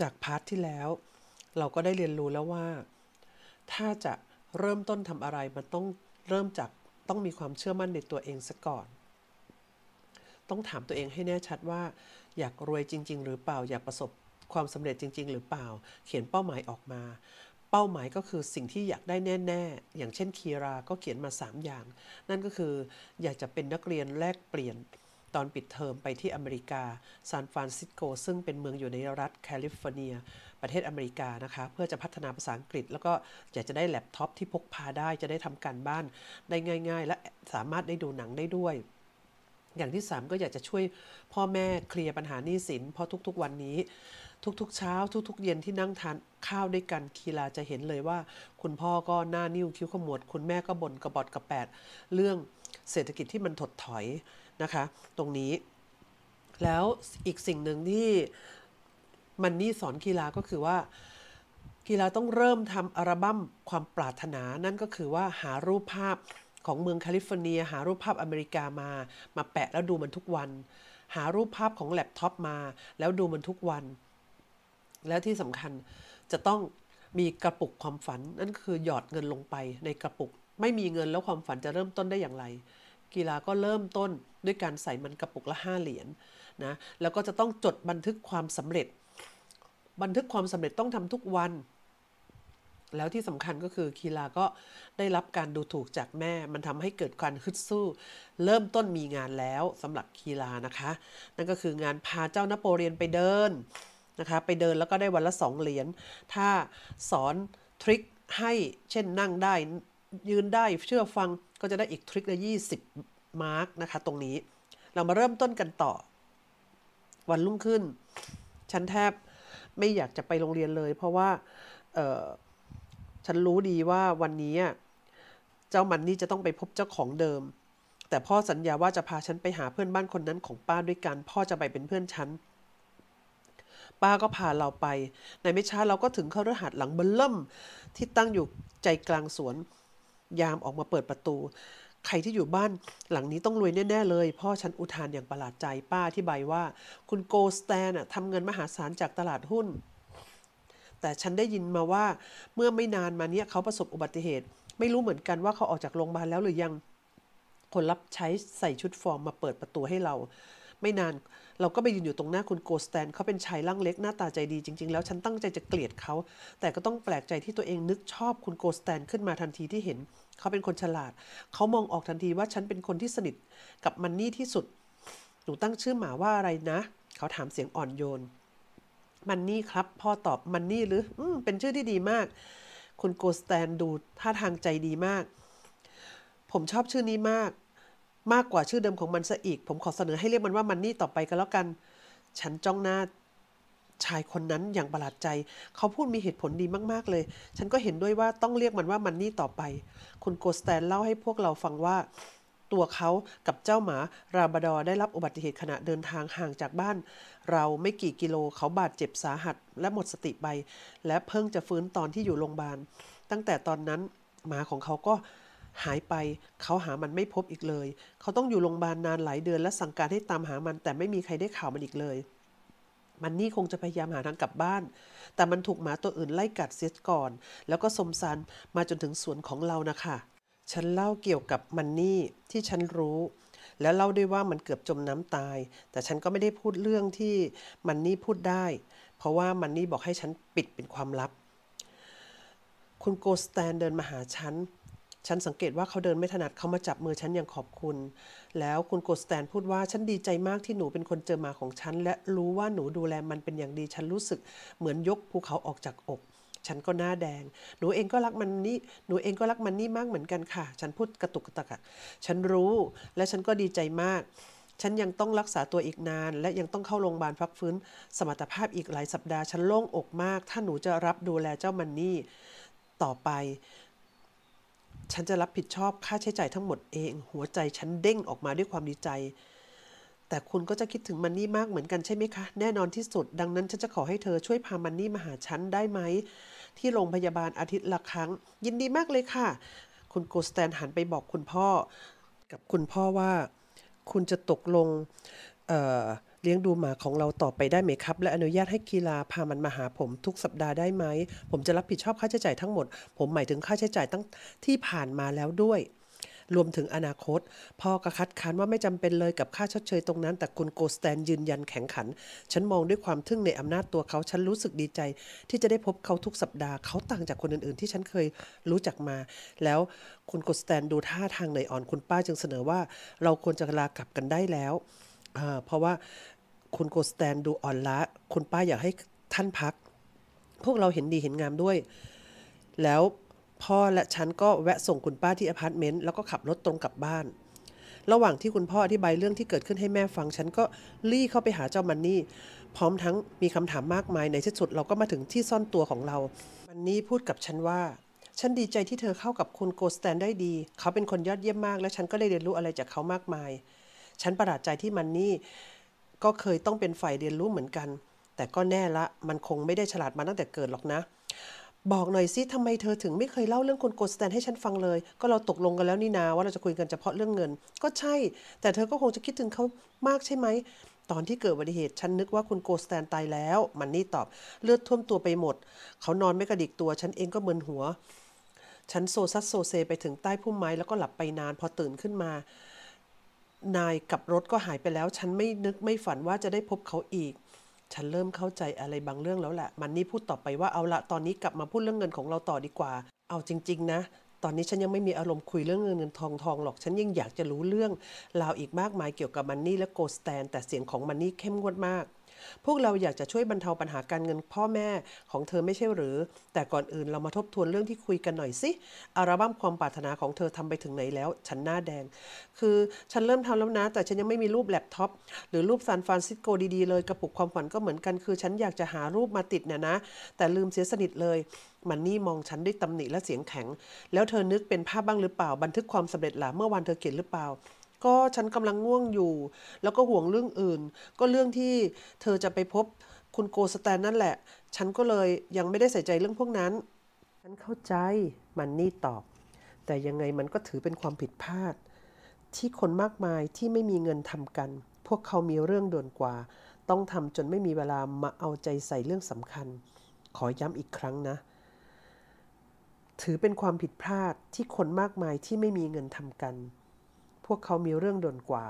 จากพาร์ทที่แล้ว เราก็ได้เรียนรู้แล้วว่า ถ้าจะเริ่มต้นทำอะไรมันต้องเริ่มจากต้องมีความเชื่อมั่นในตัวเองซะก่อน ต้องถามตัวเองให้แน่ชัดว่า อยากรวยจริง ๆ หรือเปล่าอยากประสบความสำเร็จจริงๆ หรือเปล่าเขียนเป้าหมายออกมา เป้าหมายก็คือสิ่งที่อยากได้แน่ ๆ อย่างเช่นคีรา ก็เขียนมา 3 อย่าง นั่นก็คืออยากจะเป็นนักเรียนแลกเปลี่ยนตอนปิดเทอมไปที่อเมริกาซานฟรานซิสโก ซึ่งเป็นเมืองอยู่ในรัฐแคลิฟอร์เนีย ประเทศอเมริกานะคะ เพื่อจะพัฒนาภาษาอังกฤษ แล้วก็อยากจะได้แล็ปท็อปที่พกพาได้จะได้ทำการบ้านได้ง่าย ๆ และสามารถได้ดูหนังได้ด้วย อย่างที่ 3 ก็อยากจะช่วยพ่อแม่เคลียร์ปัญหาหนี้สิน เพราะทุกๆวันนี้ ทุกๆเช้า ทุกๆเย็นที่นั่งทานข้าวด้วยกันคีลาจะเห็นเลยว่า คุณพ่อก็หน้านิ้วคิ้วขมวดคุณแม่ก็บ่นกระบอดกระแปดเรื่องเศรษฐกิจที่มันถดถอยนะคะตรงนี้ แล้วอีกสิ่งหนึ่งที่มันนี่สอนกีฬาก็คือว่า กีฬาต้องเริ่มทำอัลบั้มความปรารถนานั่นก็คือว่าหารูปภาพของเมืองแคลิฟอร์เนีย หารูปภาพอเมริกามา มาแปะแล้วดูมันทุกวัน หารูปภาพของแล็ปท็อปมา แล้วดูมันทุกวัน แล้วที่สำคัญจะต้องมีกระปุกความฝันนั่นคือหยอดเงินลงไปในกระปุก ไม่มีเงินแล้วความฝันจะเริ่มต้นได้อย่างไร กีฬาก็เริ่มต้นด้วยการใส่มันกระปุกละ 5 เหรียญนนะแล้วก็จะต้องจดบันทึกความสำเร็จ บันทึกความสำเร็จต้องทำทุกวัน แล้วที่สำคัญก็คือคีลาก็ได้รับการดูถูกจากแม่ มันทำให้เกิดการฮึดสู้ เริ่มต้นมีงานแล้วสำหรับคีลานะคะ นั่นก็คืองานพาเจ้านโปเรียนไปเดินนะคะ ไปเดินแล้วก็ได้วันละ 2 เหรียญ ถ้าสอนทริคให้เช่นนั่งได้ยืนได้เชื่อฟังก็จะได้อีกทริคละ20มาร์กนะคะตรงนี้ เรามาเริ่มต้นกันต่อ วันรุ่งขึ้นฉันแทบไม่อยากจะไปโรงเรียนเลย เพราะว่าฉันรู้ดีว่าวันนี้เจ้ามันนี่จะต้องไปพบเจ้าของเดิม แต่พ่อสัญญาว่าจะพาฉันไปหาเพื่อนบ้านคนนั้นของป้าด้วยกันพ่อจะไปเป็นเพื่อนฉันป้าก็พาเราไป ในไม่ช้าเราก็ถึงเคฤหาสน์หลังเบลเล่มที่ตั้งอยู่ใจกลางสวนยามออกมาเปิดประตูใครที่อยู่บ้านหลังนี้ต้องรวยแน่ ๆ เลยพ่อฉันอุทานอย่างประหลาดใจป้าที่ใบว่าคุณโกสแตนทำเงินมหาศาลจากตลาดหุ้น แต่ฉันได้ยินมาว่าเมื่อไม่นานมาเนี้ยเขาประสบอุบัติเหตุ ไม่รู้เหมือนกันว่าเขาออกจากโรงพยาบาลแล้วหรือยัง คนรับใช้ใส่ชุดฟอร์มมาเปิดประตูให้เรา ไม่นานเราก็ไปยืนอยู่ตรงหน้าคุณโกสแตนเขาเป็นชายร่างเล็กหน้าตาใจดีจริง ๆ แล้วฉันตั้งใจจะเกลียดเขา แต่ก็ต้องแปลกใจที่ตัวเองนึกชอบคุณโกสแตน ขึ้นมาทันทีที่เห็นเขาเป็นคนฉลาด เขามองออกทันทีว่าฉันเป็นคนที่สนิทกับมันนี่ที่สุด หนูตั้งชื่อหมาว่าอะไรนะ เขาถามเสียงอ่อนโยน มันนี่ครับ พ่อตอบ มันนี่หรืออืมเป็นชื่อที่ดีมาก คุณโกสแตนดูท่าทางใจดีมาก ผมชอบชื่อนี้มาก มากกว่าชื่อเดิมของมันซะอีก ผมขอเสนอให้เรียกมันว่ามันนี่ต่อไปก็แล้วกัน ฉันจ้องหน้าชายคนนั้นอย่างประหลาดใจ เขาพูดมีเหตุผลดีมากๆเลย ฉันก็เห็นด้วยว่าต้องเรียกมันว่ามันนี่ต่อไป คุณโกสแตนเล่าให้พวกเราฟังว่า ตัวเขากับเจ้าหมาราบดอได้รับอุบัติเหตุขณะเดินทางห่างจากบ้าน เราไม่กี่กิโลเขาบาดเจ็บสาหัส และหมดสติไปและเพิ่งจะฟื้นตอนที่อยู่โรงพยาบาล ตั้งแต่ตอนนั้นหมาของเขาก็หายไป เขาหามันไม่พบอีกเลย เขาต้องอยู่โรงพยาบาลนานหลายเดือนและสั่งการให้ตามหามัน แต่ไม่มีใครได้ข่าวมันอีกเลยมันนี่คงจะพยายามหาทางกลับบ้าน แต่มันถูกหมาตัวอื่นไล่กัดเสียก่อน แล้วก็สมสารมาจนถึงสวนของเรานะคะ ฉันเล่าเกี่ยวกับมันนี่ที่ฉันรู้ แล้วเล่าด้วยว่ามันเกือบจมน้ำตาย แต่ฉันก็ไม่ได้พูดเรื่องที่มันนี่พูดได้ เพราะว่ามันนี่บอกให้ฉันปิดเป็นความลับ คุณโกสแตนเดินมาหาฉันฉันสังเกตว่าเขาเดินไม่ถนัดเขามาจับมือฉันอย่างขอบคุณ แล้วคุณโกสแตนพูดว่า ฉันดีใจมากที่หนูเป็นคนเจอมาของฉัน และรู้ว่าหนูดูแลมันเป็นอย่างดี ฉันรู้สึกเหมือนยกภูเขาออกจากอก ฉันก็หน้าแดง หนูเองก็รักมันนี่ หนูเองก็รักมันนี่มากเหมือนกันค่ะ ฉันพูดกระตุกกระตักฉันรู้และฉันก็ดีใจมาก ฉันยังต้องรักษาตัวอีกนาน และยังต้องเข้าโรงพยาบาลพักฟื้น สมรรถภาพอีกหลายสัปดาห์ ฉันโล่งอกมาก ถ้าหนูจะรับดูแลเจ้ามันนี่ต่อไปฉันจะรับผิดชอบค่าใช้จ่ายทั้งหมดเอง หัวใจฉันเด้งออกมาด้วยความดีใจ แต่คุณก็จะคิดถึงมันนี่มากเหมือนกันใช่ไหมคะ แน่นอนที่สุด ดังนั้นฉันจะขอให้เธอช่วยพามันนี่มาหาฉันได้ไหม ที่โรงพยาบาลอาทิตย์ละครั้ง ยินดีมากเลยค่ะ คุณโกสแตนหันไปบอกคุณพ่อ กับคุณพ่อว่าคุณจะตกลงเอ่อเลี้ยงดูหมาของเราต่อไปได้ไหมครับ และอนุญาตให้กีฬาพามันมาหาผมทุกสัปดาห์ได้ไหม ผมจะรับผิดชอบค่าใช้จ่ายทั้งหมด ผมหมายถึงค่าใช้จ่ายตั้งที่ผ่านมาแล้วด้วย รวมถึงอนาคตพ่อกระคัดค้านว่าไม่จำเป็นเลยกับค่าชดเชยตรงนั้นแต่คุณโกสแตนยืนยันแข็งขัน ฉันมองด้วยความทึ่งในอำนาจตัวเขาฉันรู้สึกดีใจ ที่จะได้พบเขาทุกสัปดาห์เขาต่างจากคนอื่นๆ ที่ฉันเคยรู้จักมา แล้วคุณโกสแตนดูท่าทางเหนื่อยอ่อนคุณป้าจึงเสนอว่าเราควรจะลากลับกันได้แล้วเพราะว่าคุณโกสแตน ดูอ่อนล้า คุณป้าอยากให้ท่านพัก พวกเราเห็นดีเห็นงามด้วย แล้วพ่อและฉันก็แวะส่งคุณป้าที่อพาร์ตเมนต์แล้วก็ขับรถตรงกลับบ้าน ระหว่างที่คุณพ่ออธิบายเรื่องที่เกิดขึ้นให้แม่ฟัง ฉันก็รีเข้าไปหาเจ้ามันนี่ พร้อมทั้งมีคำถามมากมายในที่สุดเราก็มาถึงที่ซ่อนตัวของเรามันนี่พูดกับฉันว่า ฉันดีใจที่เธอเข้ากับคุณโกสแตน ได้ดี เขาเป็นคนยอดเยี่ยมมาก และฉันก็ได้เรียนรู้อะไรจากเขามากมาย ฉันประหลาดใจที่มันนี่ก็เคยต้องเป็นฝ่ายเรียนรู้เหมือนกัน แต่ก็แน่ละ มันคงไม่ได้ฉลาดมาตั้งแต่เกิดหรอกนะ บอกหน่อยซิทำไมเธอถึงไม่เคยเล่าเรื่องคนโกสแตน ให้ฉันฟังเลย ก็เราตกลงกันแล้วนี่นาว่าเราจะคุยกันเฉพาะเรื่องเงิน ก็ใช่ แต่เธอก็คงจะคิดถึงเขามากใช่ไหม ตอนที่เกิดอุบัติเหตุ ฉันนึกว่าคุณโกสแตนตายแล้ว มันนี่ตอบ เลือดท่วมตัวไปหมด เขานอนไม่กระดิกตัว ฉันเองก็มึนหัว ฉันโซซัดโซเซไปถึงใต้พุ่มไม้แล้วก็หลับไปนาน พอตื่นขึ้นมานายกับรถก็หายไปแล้วฉันไม่นึกไม่ฝันว่าจะได้พบเขาอีก ฉันเริ่มเข้าใจอะไรบางเรื่องแล้วแหละมันนี่พูดต่อไปว่าเอาละ ตอนนี้กลับมาพูดเรื่องเงินของเราต่อดีกว่า เอาจริงๆนะ ตอนนี้ฉันยังไม่มีอารมณ์คุยเรื่องเงินเงินทองทองหรอกฉันยังอยากจะรู้เรื่อง ราวอีกมากมายเกี่ยวกับมันนี่และโกสแตน แต่เสียงของมันนี่เข้มงวดมากพวกเราอยากจะช่วยบรรเทาปัญหาการเงินพ่อแม่ของเธอไม่ใช่หรือ แต่ก่อนอื่นเรามาทบทวนเรื่องที่คุยกันหน่อยสิ อาราบัมความปรารถนาของเธอทำไปถึงไหนแล้ว ฉันหน้าแดง คือฉันเริ่มทำแล้วนะ แต่ฉันยังไม่มีรูปแล็ปท็อปหรือรูปซานฟรานซิสโกดีๆ เลยกระปุกความฝันก็เหมือนกัน คือฉันอยากจะหารูปมาติดเนี่ยนะ แต่ลืมเสียสนิทเลย มันนี่มองฉันด้วยตำหนิและเสียงแข็ง แล้วเธอนึกเป็นภาพบ้างหรือเปล่าบันทึกความสำเร็จหล่ะเมื่อวานเธอเขียนหรือเปล่าก็ฉันกำลังง่วงอยู่ แล้วก็ห่วงเรื่องอื่น ก็เรื่องที่เธอจะไปพบ คุณโกสแตนนั่นแหละ ฉันก็เลยยังไม่ได้ใส่ใจเรื่องพวกนั้น ฉันเข้าใจมันนี่ตอบ แต่ยังไงมันก็ถือเป็นความผิดพลาด ที่คนมากมายที่ไม่มีเงินทำกัน พวกเขามีเรื่องด่วนกว่า ต้องทำจนไม่มีเวลามาเอาใจใส่เรื่องสำคัญ ขอย้ำอีกครั้งนะ ถือเป็นความผิดพลาดที่คนมากมายที่ไม่มีเงินทำกันพวกเขามีเรื่องด่วนกว่า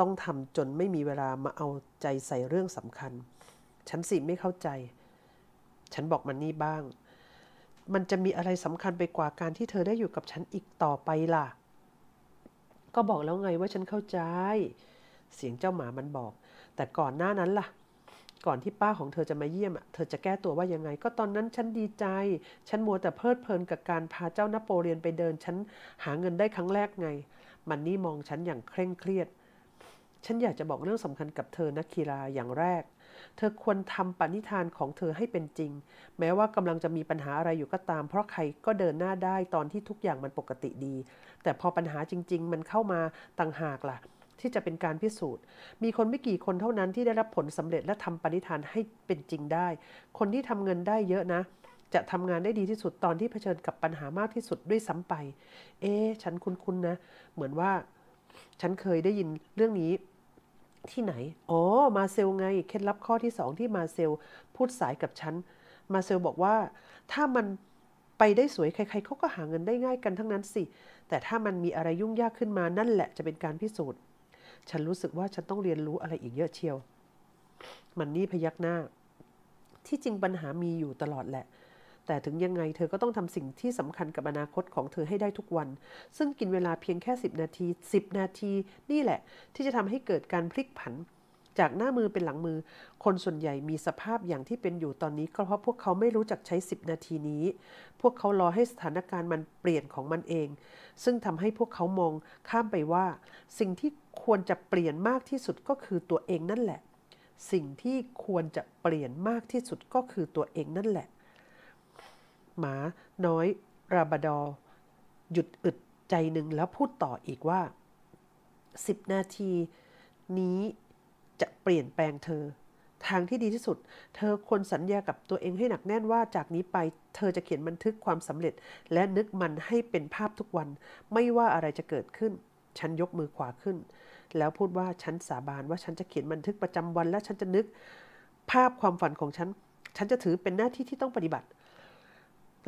ต้องทำจนไม่มีเวลามาเอาใจใส่เรื่องสำคัญ ฉันสิไม่เข้าใจ ฉันบอกมันนี่บ้าง มันจะมีอะไรสำคัญไปกว่าการที่เธอได้อยู่กับฉันอีกต่อไปล่ะ ก็บอกแล้วไงว่าฉันเข้าใจ เสียงเจ้าหมามันบอก แต่ก่อนหน้านั้นล่ะ ก่อนที่ป้าของเธอจะมาเยี่ยม เธอจะแก้ตัวว่ายังไง ก็ตอนนั้นฉันดีใจ ฉันมัวแต่เพลิดเพลินกับการพาเจ้านโปเลียนไปเดิน ฉันหาเงินได้ครั้งแรกไงมันนี่มองฉันอย่างเคร่งเครียด ฉันอยากจะบอกเรื่องสำคัญกับเธอ นักกีฬาอย่างแรก เธอควรทำปณิธานของเธอให้เป็นจริง แม้ว่ากำลังจะมีปัญหาอะไรอยู่ก็ตาม เพราะใครก็เดินหน้าได้ตอนที่ทุกอย่างมันปกติดี แต่พอปัญหาจริงๆ มันเข้ามาต่างหากล่ะ ที่จะเป็นการพิสูจน์ มีคนไม่กี่คนเท่านั้นที่ได้รับผลสำเร็จและทำปณิธานให้เป็นจริงได้ คนที่ทำเงินได้เยอะนะจะทำงานได้ดีที่สุดตอนที่เผชิญกับปัญหามากที่สุดด้วยซ้ำไป เอ๊ฉันคุ้นๆนะ เหมือนว่า ฉันเคยได้ยินเรื่องนี้ที่ไหน อ๋อ มาเซลไง เคล็ดลับข้อที่สองที่มาเซลพูดสายกับฉันมาเซลบอกว่าถ้ามันไปได้สวยใคร ๆ เขาก็หาเงินได้ง่ายกันทั้งนั้นสิ แต่ถ้ามันมีอะไรยุ่งยากขึ้นมานั่นแหละจะเป็นการพิสูจน์ ฉันรู้สึกว่าฉันต้องเรียนรู้อะไรอีกเยอะเชียว มันนี่พยักหน้า ที่จริงปัญหามีอยู่ตลอดแหละแต่ถึงยังไงเธอก็ต้องทำสิ่งที่สำคัญกับอนาคตของเธอให้ได้ทุกวัน ซึ่งกินเวลาเพียงแค่ 10 นาที 10 นาทีนี่แหละ ที่จะทำให้เกิดการพลิกผัน จากหน้ามือเป็นหลังมือ คนส่วนใหญ่มีสภาพอย่างที่เป็นอยู่ตอนนี้ก็เพราะพวกเขาไม่รู้จักใช้ 10 นาทีนี้ พวกเขารอให้สถานการณ์มันเปลี่ยนของมันเอง ซึ่งทำให้พวกเขามองข้ามไปว่า สิ่งที่ควรจะเปลี่ยนมากที่สุดก็คือตัวเองนั่นแหละ สิ่งที่ควรจะเปลี่ยนมากที่สุดก็คือตัวเองนั่นแหละหมา น้อย ราบดอ หยุดอึดใจหนึ่ง แล้วพูดต่ออีกว่าสิบนาทีนี้จะเปลี่ยนแปลงเธอ ทางที่ดีที่สุด เธอควรสัญญากับตัวเองให้หนักแน่นว่า จากนี้ไปเธอจะเขียนบันทึกความสำเร็จ และนึกมันให้เป็นภาพทุกวันไม่ว่าอะไรจะเกิดขึ้น ฉันยกมือขวาขึ้น แล้วพูดว่าฉันสาบานว่าฉันจะเขียนบันทึกประจำวันและฉันจะนึกภาพความฝันของฉัน ฉันจะถือเป็นหน้าที่ที่ต้องปฏิบัติ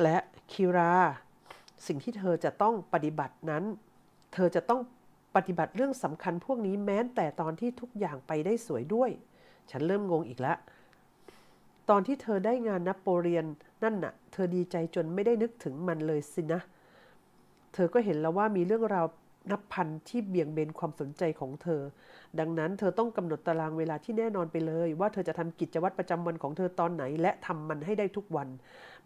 และคิรา สิ่งที่เธอจะต้องปฏิบัตินั้น เธอจะต้องปฏิบัติเรื่องสำคัญพวกนี้แม้แต่ตอนที่ทุกอย่างไปได้สวยด้วย ฉันเริ่มงงอีกแล้วตอนที่เธอได้งานนโปเลียนนั่นน่ะ เธอดีใจจนไม่ได้นึกถึงมันเลยสินะ เธอก็เห็นแล้วว่ามีเรื่องราวนับพันที่เบี่ยงเบนความสนใจของเธอ ดังนั้นเธอต้องกำหนดตารางเวลาที่แน่นอนไปเลย ว่าเธอจะทำกิจวัตรประจำวันของเธอตอนไหน และทำมันให้ได้ทุกวัน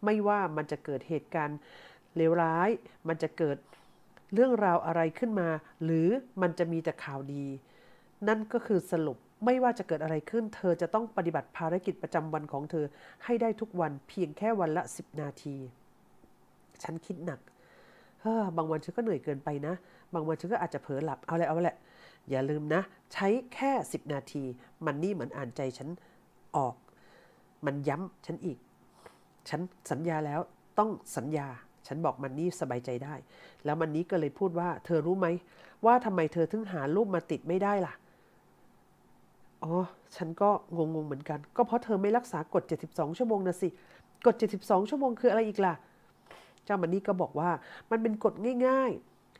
ไม่ว่ามันจะเกิดเหตุการณ์เลวร้าย มันจะเกิดเรื่องราวอะไรขึ้นมา หรือมันจะมีแต่ข่าวดี นั่นก็คือสรุป ไม่ว่าจะเกิดอะไรขึ้น เธอจะต้องปฏิบัติภารกิจประจำวันของเธอให้ได้ทุกวันเพียงแค่วันละ 10 นาที ฉันคิดหนัก เฮ้อ บางวันฉันก็เหนื่อยเกินไปนะ บางวันฉันก็อาจจะเผลอหลับ เอาแหละเอาแหละอย่าลืมนะ ใช้แค่ 10 นาที มันนี่เหมือนอ่านใจฉันออก มันย้ำฉันอีกฉันสัญญาแล้วต้องสัญญา ฉันบอกมันนี่สบายใจได้ แล้วมันนี้ก็เลยพูดว่า เธอรู้ไหมว่าทำไมเธอถึงหารูปมาติดไม่ได้ล่ะ อ๋อ ฉันก็งงๆเหมือนกัน ก็เพราะเธอไม่รักษากฎ72 ชั่วโมงนะสิ กฎ72 ชั่วโมง คืออะไรอีกล่ะ เจ้ามันนี่ก็บอกว่ามันเป็นกฎง่าย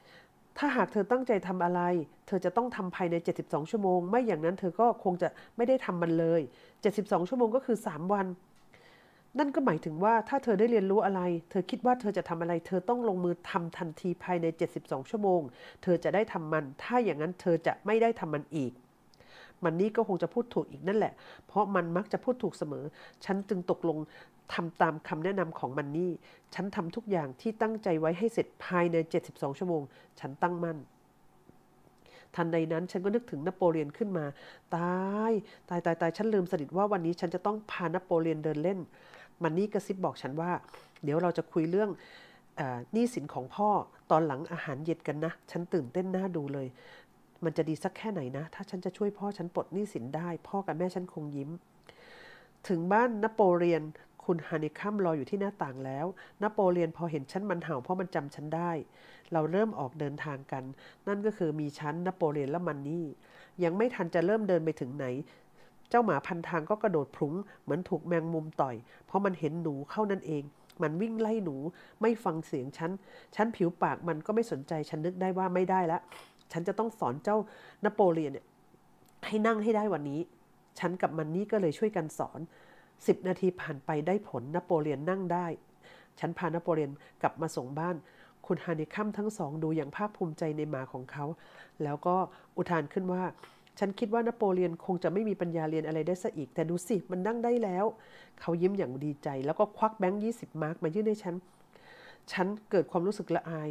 ๆ ถ้าหากเธอตั้งใจทำอะไร เธอจะต้องทำภายใน 72 ชั่วโมง ไม่อย่างนั้นเธอก็คงจะไม่ได้ทำมันเลย 72 ชั่วโมงก็คือ 3 วันนั่นก็หมายถึงว่าถ้าเธอได้เรียนรู้อะไร เธอคิดว่าเธอจะทำอะไร เธอต้องลงมือ ทำทันทีภายใน 72 ชั่วโมง เธอจะได้ทำมัน ถ้าอย่างนั้นเธอจะไม่ได้ทำมันอีก มันนี่ก็คงจะพูดถูกอีกนั่นแหละ เพราะมันมักจะพูดถูกเสมอ ฉันจึงตกลงทำตามคำแนะนำของมันนี่ ฉันทำทุกอย่างที่ตั้งใจไว้ให้เสร็จภายใน 72 ชั่วโมง ฉันตั้งมั่น ทันใดนั้นฉันก็นึกถึงนโปเลียนขึ้นมา ตาย ตายตายตายฉันลืมสนิทว่าวันนี้ฉันจะต้องพานโปเลียนเดินเล่นมันนี่กระซิบบอกฉันว่า เดี๋ยวเราจะคุยเรื่องหนี้สินของพ่อตอนหลังอาหารเย็นกันนะ ฉันตื่นเต้นน่าดูเลย มันจะดีสักแค่ไหนนะถ้าฉันจะช่วยพ่อฉันปลดหนี้สินได้ พ่อกับแม่ฉันคงยิ้ม ถึงบ้านนโปเลียนคุณฮานิคัมรออยู่ที่หน้าต่างแล้วนโปเลียนพอเห็นฉันมันเห่าเพราะมันจำฉันได้ เราเริ่มออกเดินทางกัน นั่นก็คือมีฉันนโปเลียนและมันนี่ ยังไม่ทันจะเริ่มเดินไปถึงไหนเจ้าหมาพันทางก็กระโดดพลุงเหมือนถูกแมงมุมต่อย เพราะมันเห็นหนูเข้านั่นเอง มันวิ่งไล่หนูไม่ฟังเสียงฉัน ฉันผิวปากมันก็ไม่สนใจ ฉันนึกได้ว่าไม่ได้ละ ฉันจะต้องสอนเจ้านโปเลียนเนี่ยให้นั่งให้ได้วันนี้ ฉันกับมันนี่ก็เลยช่วยกันสอนสิบนาทีผ่านไปได้ผลนโปเลียนนั่งได้ ฉันพานโปเลียนกลับมาส่งบ้าน คุณฮานิคัมทั้งสองดูอย่างภาคภูมิใจในหมาของเขา แล้วก็อุทานขึ้นว่าฉันคิดว่านโปเลียน คงจะไม่มีปัญญาเรียนอะไรได้ซะอีก แต่ดูสิมันนั่งได้แล้ว เขายิ้มอย่างดีใจ แล้วก็ควักแบงค์ยี่สิบมาร์กมายื่นให้ฉัน ฉันเกิดความรู้สึกละอาย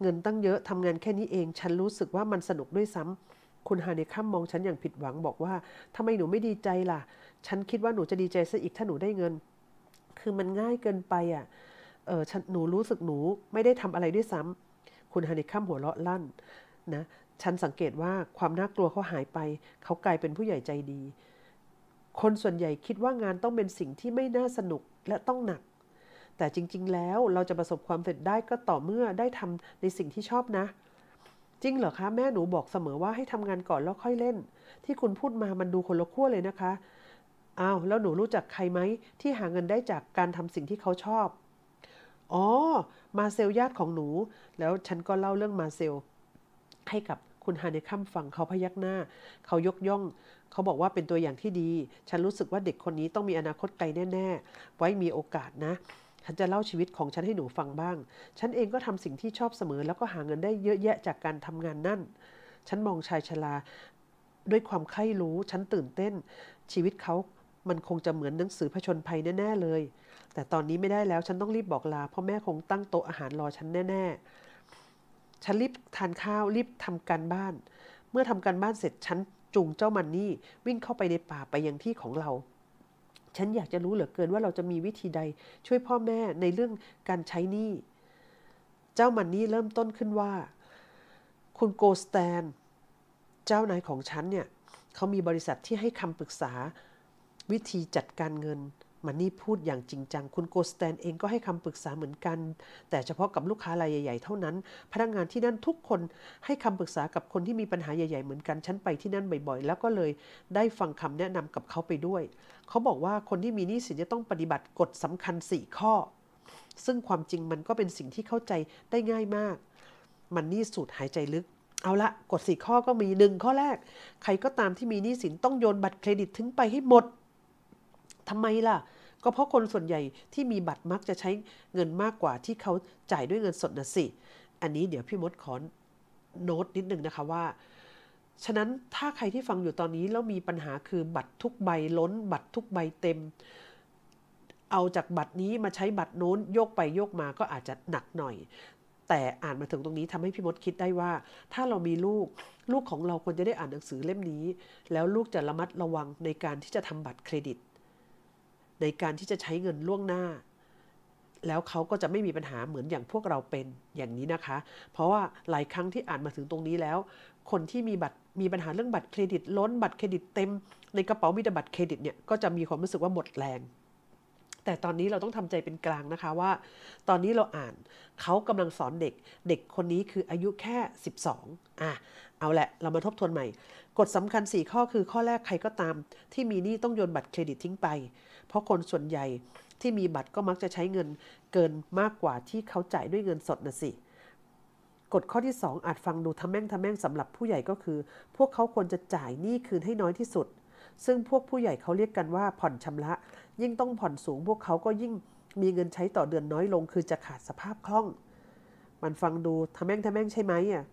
เงินตั้งเยอะทำงานแค่นี้เอง ฉันรู้สึกว่ามันสนุกด้วยซ้ำ คุณฮาเนคัมมองฉันอย่างผิดหวังบอกว่า ทำไมหนูไม่ดีใจล่ะ ฉันคิดว่าหนูจะดีใจซะอีกถ้าหนูได้เงิน คือมันง่ายเกินไปอ่ะเออฉันหนูรู้สึกหนูไม่ได้ทำอะไรด้วยซ้ำ คุณฮาเนคัมหัวเราะลั่นนะฉันสังเกตว่าความน่ากลัวเขาหายไป เขากลายเป็นผู้ใหญ่ใจดี คนส่วนใหญ่คิดว่างานต้องเป็นสิ่งที่ไม่น่าสนุกและต้องหนัก แต่จริง ๆ แล้วเราจะประสบความสำเร็จได้ก็ต่อเมื่อได้ทำในสิ่งที่ชอบนะ จริงเหรอคะ แม่หนูบอกเสมอว่าให้ทำงานก่อน แล้วค่อยเล่น ที่คุณพูดมามันดูคนละขั้วเลยนะคะ อ้าวแล้วหนูรู้จักใครไหมที่หาเงินได้จากการทำสิ่งที่เขาชอบ อ๋อ มาเซลญาติของหนู แล้วฉันก็เล่าเรื่องมาเซลให้กับคุณฮานิคัมฟังเขาพยักหน้า เขายกย่อง เขาบอกว่าเป็นตัวอย่างที่ดี ฉันรู้สึกว่าเด็กคนนี้ต้องมีอนาคตไกลแน่ ๆ ไว้มีโอกาสนะ ฉันจะเล่าชีวิตของฉันให้หนูฟังบ้าง ฉันเองก็ทำสิ่งที่ชอบเสมอ แล้วก็หาเงินได้เยอะแยะจากการทำงานนั่น ฉันมองชายชราด้วยความใคร่รู้ ฉันตื่นเต้น ชีวิตเขา มันคงจะเหมือนหนังสือผชนภัยแน่ๆเลย แต่ตอนนี้ไม่ได้แล้ว ฉันต้องรีบบอกลาเพราะแม่คงตั้งโต๊ะอาหารรอฉันแน่ ๆฉันรีบทานข้าวรีบทำการบ้าน เมื่อทำการบ้านเสร็จฉันจูงเจ้ามันนี่วิ่งเข้าไปในป่าไปยังที่ของเรา ฉันอยากจะรู้เหลือเกินว่าเราจะมีวิธีใดช่วยพ่อแม่ในเรื่องการใช้หนี้เจ้ามันนี่เริ่มต้นขึ้นว่า คุณโกสแตน เจ้านายของฉันเนี่ยเขามีบริษัทที่ให้คำปรึกษาวิธีจัดการเงินมันนี่พูดอย่างจริงจัง คุณโกสแตน เองก็ให้คำปรึกษาเหมือนกัน แต่เฉพาะกับลูกค้ารายใหญ่ๆ เท่านั้น พนักงานที่นั่นทุกคนให้คำปรึกษากับคนที่มีปัญหาใหญ่ๆเหมือนกัน ฉันไปที่นั่นบ่อยๆ แล้วก็เลยได้ฟังคำแนะนำกับเขาไปด้วย เขาบอกว่าคนที่มีหนี้สินจะต้องปฏิบัติกฎสำคัญ 4 ข้อ ซึ่งความจริงมันก็เป็นสิ่งที่เข้าใจได้ง่ายมาก มันนี่สูดหายใจลึก เอาละกฎสี่ข้อก็มีหนึ่งข้อแรก ใครก็ตามที่มีหนี้สินต้องโยนบัตรเครดิตทิ้งไปให้หมดทำไมล่ะ ก็เพราะคนส่วนใหญ่ที่มีบัตรมักจะใช้เงินมากกว่าที่เขาจ่ายด้วยเงินสดนะสิ อันนี้เดี๋ยวพี่มดขอโน้ตนิดนึงนะคะว่า ฉะนั้นถ้าใครที่ฟังอยู่ตอนนี้แล้วมีปัญหาคือบัตรทุกใบล้น บัตรทุกใบเต็ม เอาจากบัตรนี้มาใช้บัตรโน้นโยกไปโยกมาก็อาจจะหนักหน่อย แต่อ่านมาถึงตรงนี้ทำให้พี่มดคิดได้ว่า ถ้าเรามีลูก ลูกของเราควรจะได้อ่านหนังสือเล่มนี้ แล้วลูกจะระมัดระวังในการที่จะทำบัตรเครดิตในการที่จะใช้เงินล่วงหน้า แล้วเขาก็จะไม่มีปัญหาเหมือนอย่างพวกเราเป็นอย่างนี้นะคะ เพราะว่าหลายครั้งที่อ่านมาถึงตรงนี้แล้ว คนที่มีบัตรมีปัญหาเรื่องบัตรเครดิต ล้นบัตรเครดิตเต็มในกระเป๋ามีแต่บัตรเครดิตเนี่ยก็จะมีความรู้สึกว่าหมดแรง แต่ตอนนี้เราต้องทำใจเป็นกลางนะคะว่า ตอนนี้เราอ่านเขากำลังสอนเด็กเด็กคนนี้คืออายุแค่ 12อ่ะเอาละเรามาทบทวนใหม่กฎสำคัญ 4 ข้อคือข้อแรกใครก็ตาม ที่มีหนี้ต้องโยนบัตรเครดิตทิ้งไปเพราะคนส่วนใหญ่ที่มีบัตรก็มักจะใช้เงินเกินมากกว่าที่เขาจ่ายด้วยเงินสดนะสิกฎข้อที่ 2 อาจฟังดูทำแม่งทำแม่งสำหรับผู้ใหญ่ก็คือ พวกเขาควรจะจ่ายหนี้คืนให้น้อยที่สุด ซึ่งพวกผู้ใหญ่เขาเรียกกันว่าผ่อนชำระ ยิ่งต้องผ่อนสูงพวกเขาก็ยิ่งมีเงินใช้ต่อเดือนน้อยลง คือจะขาดสภาพคล่อง มันฟังดูทำแม่งทำแม่งใช่ไหมอ่ะ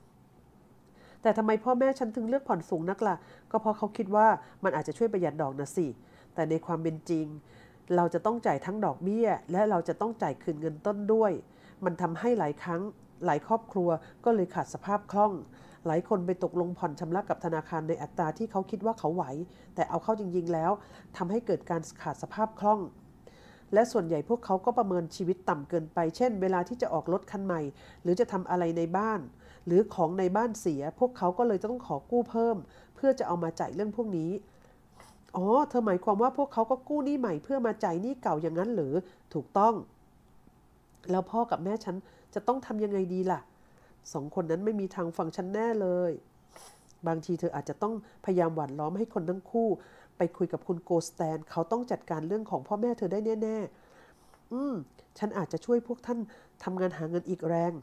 แต่ทำไมพ่อแม่ฉันถึงเลือกผ่อนสูงนักละ่ะก็เพราะเขาคิดว่ามันอาจจะช่วยประหยัดดอกนะสิแต่ในความเป็นจริง เราจะต้องจ่ายทั้งดอกเบี้ย และเราจะต้องจ่ายคืนเงินต้นด้วย มันทำให้หลายครั้ง หลายครอบครัวก็เลยขาดสภาพคล่อง หลายคนไปตกลงผ่อนชำระกับธนาคารในอัตราที่เขาคิดว่าเขาไหว แต่เอาเข้าจริงๆแล้วทำให้เกิดการขาดสภาพคล่อง และส่วนใหญ่พวกเขาก็ประเมินชีวิตต่ำเกินไป เช่นเวลาที่จะออกรถคันใหม่ หรือจะทำอะไรในบ้าน หรือของในบ้านเสียพวกเขาก็เลยต้องขอกู้เพิ่ม เพื่อจะเอามาจ่ายเรื่องพวกนี้อ๋อ เธอหมายความว่าพวกเขาก็กู้หนี้ใหม่ เพื่อมาจ่ายหนี้เก่าอย่างนั้นหรือถูกต้อง แล้วพ่อกับแม่ฉันจะต้องทำยังไงดีล่ะสองคนนั้นไม่มีทางฟังฉันแน่เลย บางทีเธออาจจะต้องพยายามหวานล้อมให้คนทั้งคู่ ไปคุยกับคุณโกสแตน เขาต้องจัดการเรื่องของพ่อแม่เธอได้แน่ ๆ อืมฉันอาจจะช่วยพวกท่านทำงานหาเงินอีกแรง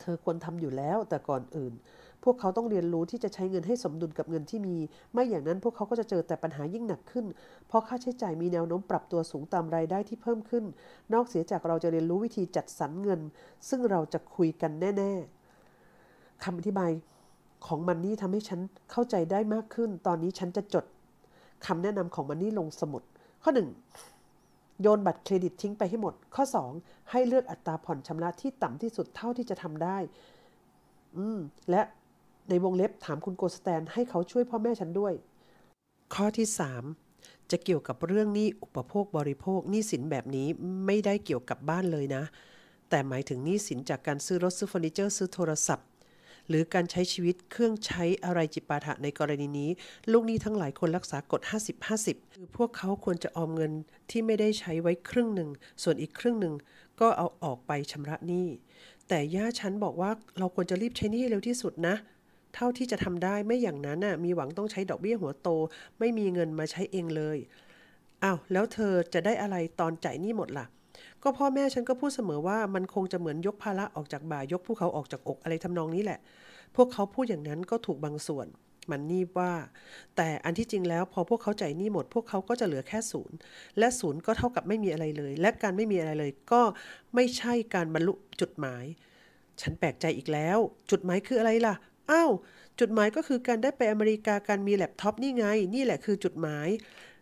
เธอควรทำอยู่แล้วแต่ก่อนอื่นพวกเขาต้องเรียนรู้ที่จะใช้เงินให้สมดุลกับเงินที่มี ไม่อย่างนั้นพวกเขาก็จะเจอแต่ปัญหายิ่งหนักขึ้น เพราะค่าใช้จ่ายมีแนวโน้มปรับตัวสูงตามรายได้ที่เพิ่มขึ้น นอกเสียจากเราจะเรียนรู้วิธีจัดสรรเงิน ซึ่งเราจะคุยกันแน่ๆคำอธิบาย ของมันนี่ทำให้ฉันเข้าใจได้มากขึ้น ตอนนี้ฉันจะจดคำแนะนำของมันนี่ลงสมุด ข้อ 1. โยนบัตรเครดิตทิ้งไปให้หมด ข้อ 2. ให้เลือกอัตราผ่อนชำระที่ต่ำที่สุดเท่าที่จะทำได้ อืมและในวงเล็บถามคุณโกสแตนให้เขาช่วยพ่อแม่ฉันด้วย ข้อที่ 3 จะเกี่ยวกับเรื่องหนี้อุปโภคบริโภคหนี้สินแบบนี้ไม่ได้เกี่ยวกับบ้านเลยนะ แต่หมายถึงหนี้สินจากการซื้อรถซื้อเฟอร์นิเจอร์ ซื้อโทรศัพท์ หรือการใช้ชีวิตเครื่องใช้อะไรจิปาถะในกรณีนี้ ลูกหนี้ทั้งหลายคนรักษากฎ 50-50คือพวกเขาควรจะออมเงินที่ไม่ได้ใช้ไว้ครึ่งหนึ่ง ส่วนอีกครึ่งหนึ่งก็เอาออกไปชำระหนี้ แต่ย่าฉันบอกว่าเราควรจะรีบใช้หนี้ให้เร็วที่สุดนะเเท่าที่จะทำได้ไม่อย่างนั้นน่ะมีหวังต้องใช้ดอกเบี้ยหัวโต ไม่มีเงินมาใช้เองเลยอา้าวแล้วเธอจะได้อะไรตอนจ่ายหนี้หมดละ่ะ ก็พ่อแม่ฉันก็พูดเสมอว่ามันคงจะเหมือนยกภาระออกจากบ่ายกภูเขาออกจากอกอะไรทำนองนี้แหละ พวกเขาพูดอย่างนั้นก็ถูกบางส่วน มันนี่ว่า แต่อันที่จริงแล้ว พอพวกเขาจ่ายหนี้หมด พวกเขาก็จะเหลือแค่ศูนย์และศูนย์ก็เท่ากับไม่มีอะไรเลย และการไม่มีอะไรเลย ก็ไม่ใช่การบรรลุจุดหมาย ฉันแปลกใจอีกแล้วจุดหมายคืออะไรล่ะอ้าว จุดหมายก็คือการได้ไปอเมริกาการมีแล็ปท็อปนี่ไง นี่แหละคือจุดหมาย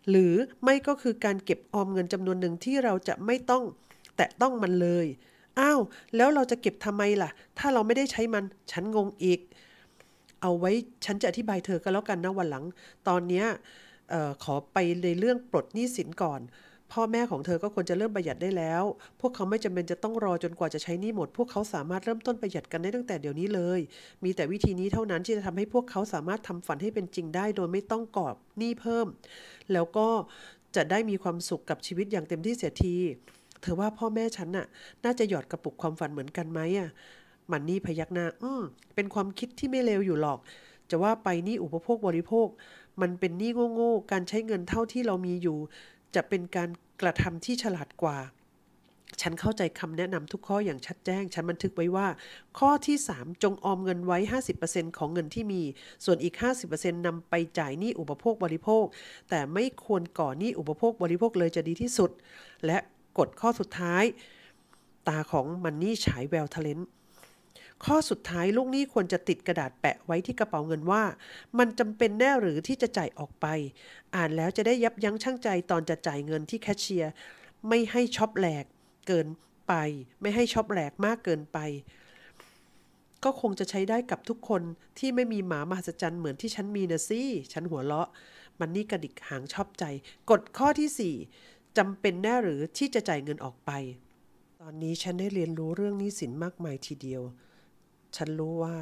หรือไม่ก็คือการเก็บออมเงินจำนวนหนึ่งที่เราจะไม่ต้องแตะต้องมันเลย อ้าว แล้วเราจะเก็บทำไมล่ะ ถ้าเราไม่ได้ใช้มัน ฉันงงอีก เอาไว้ฉันจะอธิบายเธอก็แล้วกันนะวันหลัง ตอนนี้ขอไปในเรื่องปลดหนี้สินก่อนพ่อแม่ของเธอก็ควรจะเริ่มประหยัดได้แล้ว พวกเขาไม่จำเป็นจะต้องรอจนกว่าจะใช้นี้หมด พวกเขาสามารถเริ่มต้นประหยัดกันได้ตั้งแต่เดี๋ยวนี้เลย มีแต่วิธีนี้เท่านั้นที่จะทำให้พวกเขาสามารถทำฝันให้เป็นจริงได้ โดยไม่ต้องกอบหนี้เพิ่ม แล้วก็จะได้มีความสุขกับชีวิตอย่างเต็มที่เสียที เธอว่าพ่อแม่ฉันน่ะ น่าจะหยอดกระปุกความฝันเหมือนกันไหมอ่ะ มันนี่พยักหน้า อืมเป็นความคิดที่ไม่เลวอยู่หรอก จะว่าไปนี่อุปโภคบริโภค มันเป็นหนี้โง่ๆ การใช้เงินเท่าที่เรามีอยู่จะเป็นการกระทำที่ฉลาดกว่า ฉันเข้าใจคำแนะนำทุกข้ออย่างชัดแจ้ง ฉันบันทึกไว้ว่า ข้อที่ 3 จงออมเงินไว้ 50%ของเงินที่มี ส่วนอีก 50%นำนำไปจ่ายหนี้อุปโภคบริโภค แต่ไม่ควรก่อหนี้อุปโภคบริโภคเลยจะดีที่สุด และกฎข้อสุดท้าย ตาของมันนี่ฉายแววทะเลนต์ข้อสุดท้ายลูกหนี้ควรจะติดกระดาษแปะไว้ที่กระเป๋าเงินว่า มันจำเป็นแน่หรือที่จะจ่ายออกไป อ่านแล้วจะได้ยับยั้งชั่งใจตอนจะจ่ายเงินที่แคชเชียร์ไม่ให้ช็อปแหลก เกินไป ไม่ให้ช็อปแหลกมากเกินไป ก็คงจะใช้ได้กับทุกคนที่ไม่มีหมามหัศจรรย์เหมือนที่ฉันมีนะซี่ฉันหัวเราะ มันนี่กระดิกหางชอบใจกฎข้อที่ 4 จำเป็นแน่หรือที่จะจ่ายเงินออกไป ตอนนี้ฉันได้เรียนรู้เรื่องนี้สินมากมายทีเดียวฉันรู้ว่า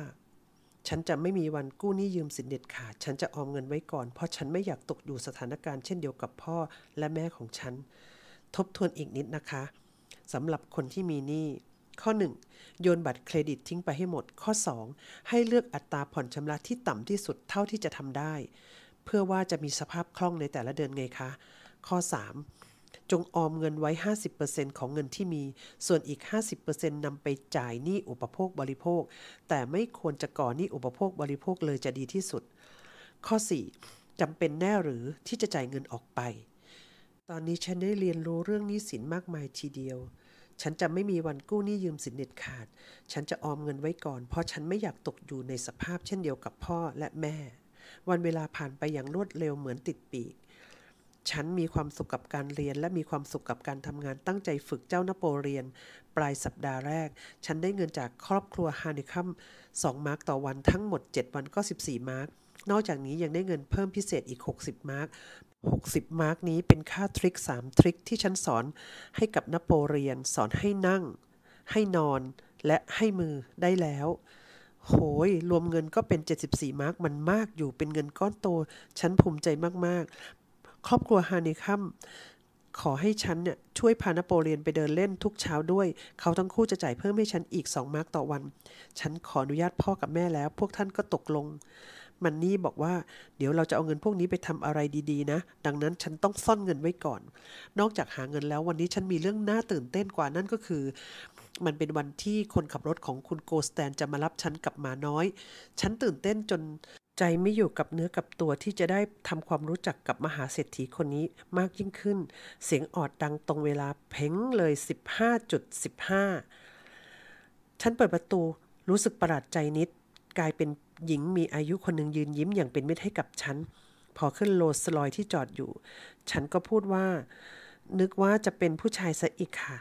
ฉันจะไม่มีวันกู้หนี้ยืมสินเด็ดขาด ฉันจะออมเงินไว้ก่อน เพราะฉันไม่อยากตกอยู่สถานการณ์เช่นเดียวกับพ่อและแม่ของฉัน ทบทวนอีกนิดนะคะ สำหรับคนที่มีหนี้ ข้อ 1. โยนบัตรเครดิตทิ้งไปให้หมด ข้อ 2. ให้เลือกอัตราผ่อนชำระที่ต่ำที่สุดเท่าที่จะทำได้ เพื่อว่าจะมีสภาพคล่องในแต่ละเดือนไงคะ ข้อ 3จงออมเงินไว้ 50%ของเงินที่มี ส่วนอีก 50%นำไปจ่ายหนี้อุปโภคบริโภค แต่ไม่ควรจะก่อหนี้อุปโภคบริโภคเลยจะดีที่สุด ข้อ4จำเป็นแน่หรือที่จะจ่ายเงินออกไป ตอนนี้ฉันได้เรียนรู้เรื่องหนี้สินมากมายทีเดียว ฉันจะไม่มีวันกู้หนี้ยืมสินเด็ดขาด ฉันจะออมเงินไว้ก่อนเพราะฉันไม่อยากตกอยู่ในสภาพเช่นเดียวกับพ่อและแม่ วันเวลาผ่านไปอย่างรวดเร็วเหมือนติดปีกฉันมีความสุขกับการเรียน และมีความสุขกับการทำงานตั้งใจฝึกเจ้านโปเลียนปลายสัปดาห์แรก ฉันได้เงินจากครอบครัวฮานิคัม2มาร์กต่อวันทั้งหมด 7 วันก็ 14มาร์กนอกจากนี้ยังได้เงินเพิ่มพิเศษอีก60มาร์ก60มาร์กนี้เป็นค่าทริค3ทริคที่ฉันสอนให้กับนโปเลียนสอนให้นั่ง ให้นอนและให้มือได้แล้ว โหย รวมเงินก็เป็น 74มาร์กมันมาก อยู่เป็นเงินก้อนโตฉันภูมิใจมากครอบครัวฮานิคัมขอให้ฉันเนี่ยช่วยพานโปเลียนไปเดินเล่นทุกเช้าด้วย เขาทั้งคู่จะจ่ายเพิ่มให้ฉันอีกสองมาร์กต่อวัน ฉันขออนุญาตพ่อกับแม่แล้ว พวกท่านก็ตกลง มันนี่บอกว่า เดี๋ยวเราจะเอาเงินพวกนี้ไปทำอะไรดีๆ นะ ดังนั้นฉันต้องซ่อนเงินไว้ก่อน นอกจากหาเงินแล้ววันนี้ฉันมีเรื่องน่าตื่นเต้นกว่านั่นก็คือ มันเป็นวันที่คนขับรถของคุณโกสแตนจะมารับฉันกลับมาน้อย ฉันตื่นเต้นจนใจไม่อยู่กับเนื้อกับตัวที่จะได้ทำความรู้จักกับมหาเศรษฐีคนนี้มากยิ่งขึ้น เสียงออดดังตรงเวลาเพ่งเลย 15.15 ฉันเปิดประตูรู้สึกประหลาดใจนิด กลายเป็นหญิงมีอายุคนหนึ่งยืนยิ้มอย่างเป็นมิตรให้กับฉัน พอขึ้นโลสลอยที่จอดอยู่ ฉันก็พูดว่า นึกว่าจะเป็นผู้ชายซะอีกค่ะ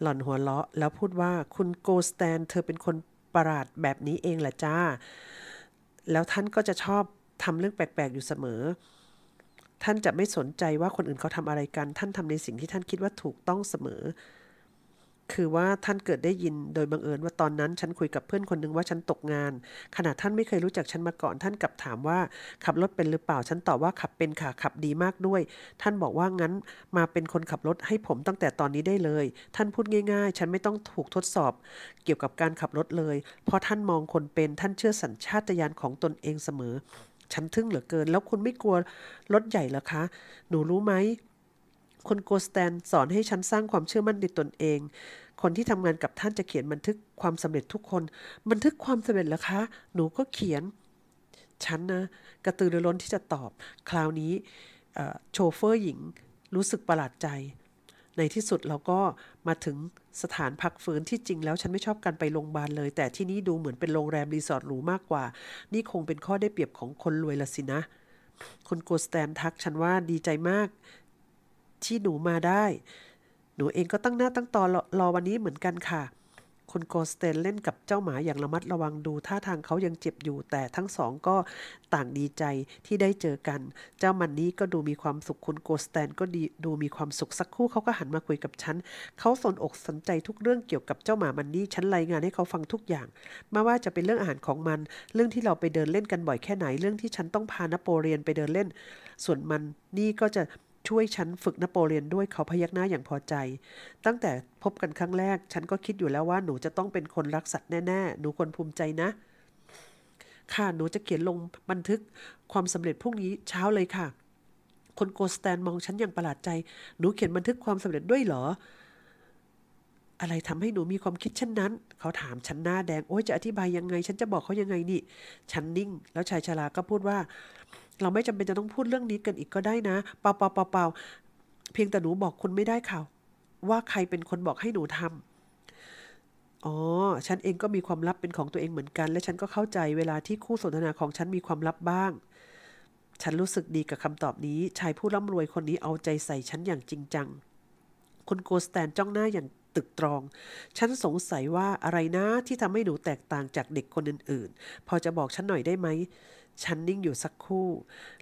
หล่อนหัวเราะแล้วพูดว่าคุณโกสแตน เธอเป็นคนประหลาดแบบนี้เองแหละจ้าแล้วท่านก็จะชอบทำเรื่องแปลก ๆ อยู่เสมอ ท่านจะไม่สนใจว่าคนอื่นเขาทำอะไรกัน ท่านทำในสิ่งที่ท่านคิดว่าถูกต้องเสมอคือว่าท่านเกิดได้ยินโดยบังเอิญว่าตอนนั้น ฉันคุยกับเพื่อนคนหนึ่งว่าฉันตกงาน ขณะท่านไม่เคยรู้จักฉันมาก่อน ท่านกลับถามว่า ขับรถเป็นหรือเปล่า ฉันตอบว่าขับเป็นค่ะขับดีมากด้วย ท่านบอกว่างั้นมาเป็นคนขับรถให้ผมตั้งแต่ตอนนี้ได้เลย ท่านพูดง่ายๆฉันไม่ต้องถูกทดสอบ เกี่ยวกับการขับรถเลยเพราะท่านมองคนเป็นท่านเชื่อสัญชาตญาณของตนเองเสมอ ฉันทึ่งเหลือเกิน แล้วคุณไม่กลัวรถใหญ่เหรอคะ หนูรู้ไหมคนโกสแตนสอนให้ฉันสร้างความเชื่อมั่นในตนเอง คนที่ทำงานกับท่านจะเขียนบันทึกความสำเร็จทุกคน บันทึกความสำเร็จเหรอคะ หนูก็เขียน ฉันนะกระตือรือร้นที่จะตอบ คราวนี้โชเฟอร์หญิงรู้สึกประหลาดใจ ในที่สุดเราก็มาถึงสถานพักฟื้นที่จริงแล้วฉันไม่ชอบการไปโรงพยาบาลเลย แต่ที่นี่ดูเหมือนเป็นโรงแรมรีสอร์ทหรูมากกว่า นี่คงเป็นข้อได้เปรียบของคนรวยละสินะ คนโกสแตนทักฉันว่าดีใจมากที่หนูมาได้ หนูเองก็ตั้งหน้าตั้งตอรรอวันนี้เหมือนกันค่ะ คุณโกสเตนเล่นกับเจ้าหมาอย่างระมัดระวังดูท่าทางเขายังเจ็บอยู่ แต่ทั้งสองก็ต่างดีใจที่ได้เจอกัน เจ้ามันนี้ก็ดูมีความสุขคุณโกสเตนก็ดีดู มีความสุขสักครู่เขาก็หันมาคุยกับฉัน เขาสนอกสนใจทุกเรื่องเกี่ยวกับเจ้าหมามันนี้ฉันรายงานให้เขาฟังทุกอย่าง ไม่ว่าจะเป็นเรื่องอาหารของมัน เรื่องที่เราไปเดินเล่นกันบ่อยแค่ไหน เรื่องที่ฉันต้องพานโปเลียนไปเดินเล่น ส่วนมันนี่ก็จะช่วยฉันฝึกนโปเลียนด้วยเขาพยักหน้าอย่างพอใจ ตั้งแต่พบกันครั้งแรก ฉันก็คิดอยู่แล้วว่า หนูจะต้องเป็นคนรักสัตว์แน่ๆ หนูควรภูมิใจนะ ค่ะหนูจะเขียนลงบันทึกความสำเร็จพรุ่งนี้ เช้าเลยค่ะ คนโกสแตนมองฉันอย่างประหลาดใจ หนูเขียนบันทึกความสำเร็จด้วยเหรอ อะไรทำให้หนูมีความคิดเช่นนั้น เขาถามฉันหน้าแดง โอ้ยจะอธิบายยังไง ฉันจะบอกเขายังไงนี่ฉันนิ่ง แล้วชายชราก็พูดว่าเราไม่จำเป็นจะต้องพูดเรื่องนี้กันอีกก็ได้นะ เปล่าเปล่าเปเปล่าเพียงแต่หนูบอกคุณไม่ได้ค่ะว่าใครเป็นคนบอกให้หนูทำอ๋อ ฉันเองก็มีความลับเป็นของตัวเองเหมือนกัน และฉันก็เข้าใจเวลาที่คู่สนทนาของฉันมีความลับบ้าง ฉันรู้สึกดีกับคำตอบนี้ ชายผู้ร่ำรวยคนนี้เอาใจใส่ฉันอย่างจริงจัง คุณโกสแตนจ้องหน้าอย่างตึกตรอง ฉันสงสัยว่าอะไรนะที่ทำให้หนูแตกต่างจากเด็กคนอื่นๆ พอจะบอกฉันหน่อยได้ไหมฉันนิ่งอยู่สักครู่